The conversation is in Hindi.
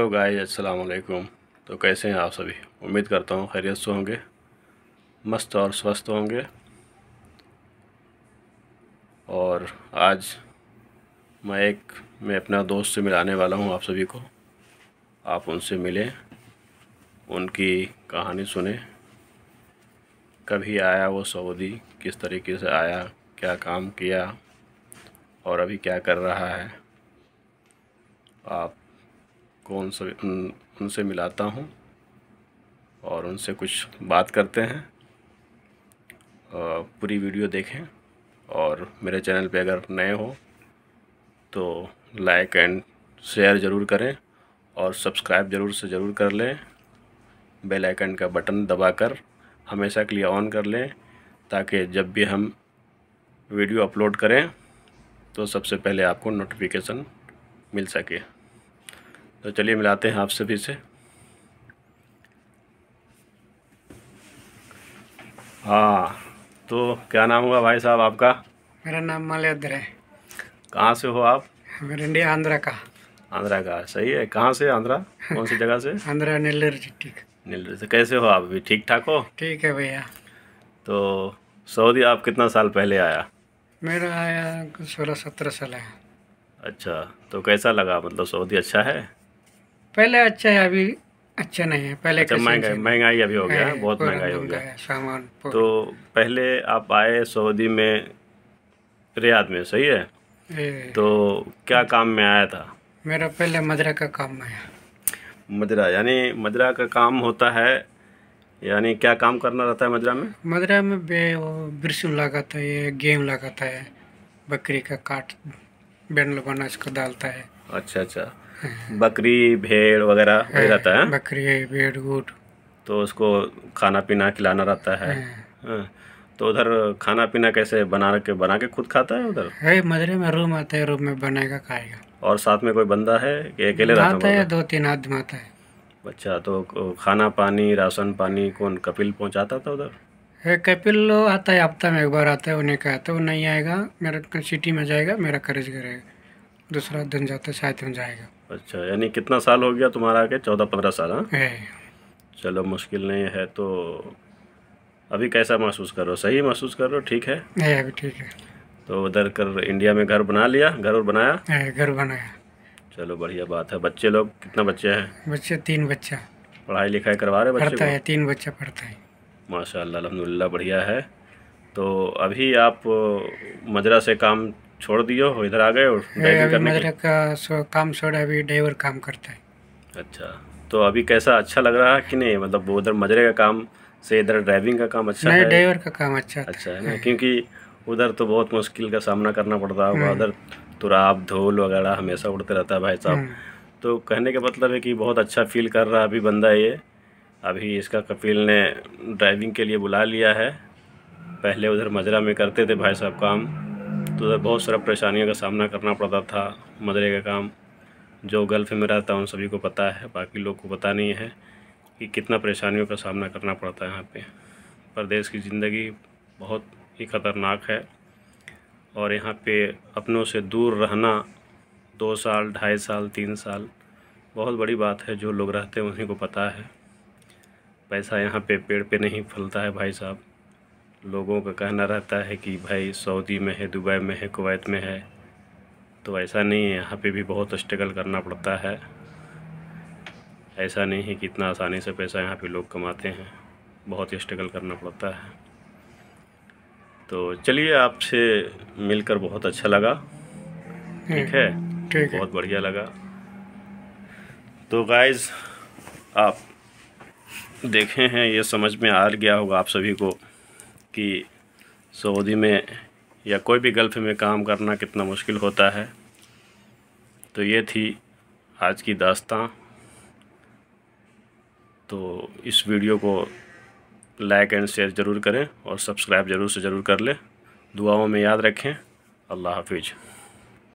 तो गाय असलकुम तो कैसे हैं आप सभी उम्मीद करता हूँ खैरियत से होंगे मस्त और स्वस्थ होंगे और आज मैं एक मैं अपना दोस्त से मिलाने वाला हूँ आप सभी को आप उनसे मिलें उनकी कहानी सुने कभी आया वो सऊदी किस तरीके से आया क्या काम किया और अभी क्या कर रहा है आप को उनसे उन, उनसे मिलाता हूँ और उनसे कुछ बात करते हैं पूरी वीडियो देखें और मेरे चैनल पे अगर नए हो तो लाइक एंड शेयर ज़रूर करें और सब्सक्राइब ज़रूर से ज़रूर कर लें बेल आइकन का बटन दबाकर हमेशा के लिए ऑन कर लें ताकि जब भी हम वीडियो अपलोड करें तो सबसे पहले आपको नोटिफिकेशन मिल सके तो चलिए मिलाते हैं आप सभी से हाँ तो क्या नाम हुआ भाई साहब आपका मेरा नाम माल्याद्र है कहाँ से हो आप इंडिया आंध्रा का आंध्रा का सही है कहाँ से आंध्रा कौन सी जगह से आंध्रा नीलर डिस्ट्रिक्ट नीलर से कैसे हो आप अभी ठीक ठाक हो ठीक है भैया तो सऊदी आप कितना साल पहले आया मेरा आया सोलह सत्रह साल है अच्छा तो कैसा लगा मतलब सऊदी अच्छा है पहले अच्छा है अभी अच्छा नहीं है पहले अच्छा महंगाई महंगाई अभी हो गया बहुत महंगाई हो गया सामान तो पहले आप आए सऊदी में रियाद में सही है तो क्या काम में आया था मेरा पहले मदरा का काम आया मदरा यानी मदरा का काम होता है यानी क्या काम करना रहता है मदरा में मदरा में बिरसुल लगाता है गेहूँ लगाता है बकरी का काट बैंड लगाना इसको डालता है अच्छा अच्छा बकरी भेड़ वगैरह वही रहता है बकरी भेड़ गुट तो उसको खाना पीना खिलाना रहता है हाँ। हाँ। तो उधर खाना पीना कैसे बना के बना के खुद खाता है उधर है मदरे में रूम आता है रूम में बनाएगा खाएगा और साथ में कोई बंदा है कि अकेले रहता है दो तीन आदमी आता है अच्छा तो खाना पानी राशन पानी कौन कपिल पहुंचाता था उधर है कपिल तो आता है हफ्ता में एक बार आता है उन्हें कहता है तो वो नहीं आएगा मेरा सिटी में जाएगा मेरा करेज करेगा दूसरा दिन जाता है शायद में जाएगा अच्छा यानी कितना साल हो गया तुम्हारा आके चौदह पंद्रह साल हाँ चलो मुश्किल नहीं है तो अभी कैसा महसूस करो सही महसूस कर रहे हो ठीक है अभी ठीक है तो उधर कर इंडिया में घर बना लिया घर और बनाया घर बनाया चलो बढ़िया बात है बच्चे लोग कितना बच्चे हैं बच्चे तीन बच्चा पढ़ाई लिखाई करवा रहे बच्चे पढ़ता है तीन बच्चा पढ़ता है माशा अलहमदिल्ला बढ़िया है तो अभी आप मजरा से काम छोड़ दियो हो इधर आ गए और ड्राइविंग का काम छोड़ा अभी ड्राइवर काम करता है अच्छा तो अभी कैसा अच्छा लग रहा है कि नहीं मतलब वो उधर मजरे का काम से इधर ड्राइविंग का काम अच्छा नहीं ड्राइवर का काम अच्छा अच्छा है ना क्योंकि उधर तो बहुत मुश्किल का सामना करना पड़ता है हम्म। उधर तुराब धोल वगैरह हमेशा उड़ते रहता है भाई साहब हम्म। तो कहने का मतलब है कि बहुत अच्छा फील कर रहा अभी बंदा ये अभी इसका कपिल ने ड्राइविंग के लिए बुला लिया है पहले उधर मजरा में करते थे भाई साहब काम तो बहुत सारा परेशानियों का सामना करना पड़ता था मदरे का काम जो गल्फ़ में रहता है उन सभी को पता है बाकी लोग को पता नहीं है कि कितना परेशानियों का सामना करना पड़ता है यहाँ पे प्रदेश की ज़िंदगी बहुत ही ख़तरनाक है और यहाँ पे अपनों से दूर रहना दो साल ढाई साल तीन साल बहुत बड़ी बात है जो लोग रहते हैं उन्हीं को पता है पैसा यहाँ पे पेड़ पे नहीं फलता है भाई साहब लोगों का कहना रहता है कि भाई सऊदी में है दुबई में है कुवैत में है तो ऐसा नहीं है यहाँ पे भी बहुत स्ट्रगल करना पड़ता है ऐसा नहीं है कि इतना आसानी से पैसा यहाँ पे लोग कमाते हैं बहुत स्ट्रगल करना पड़ता है तो चलिए आपसे मिलकर बहुत अच्छा लगा ठीक है हम्म, ठीक बहुत बढ़िया लगा तो गाइज आप देखे हैं ये समझ में आ गया होगा आप सभी को कि सऊदी में या कोई भी गल्फ़ में काम करना कितना मुश्किल होता है तो ये थी आज की दास्तां तो इस वीडियो को लाइक एंड शेयर ज़रूर करें और सब्सक्राइब ज़रूर से ज़रूर कर लें दुआओं में याद रखें अल्लाह हाफिज़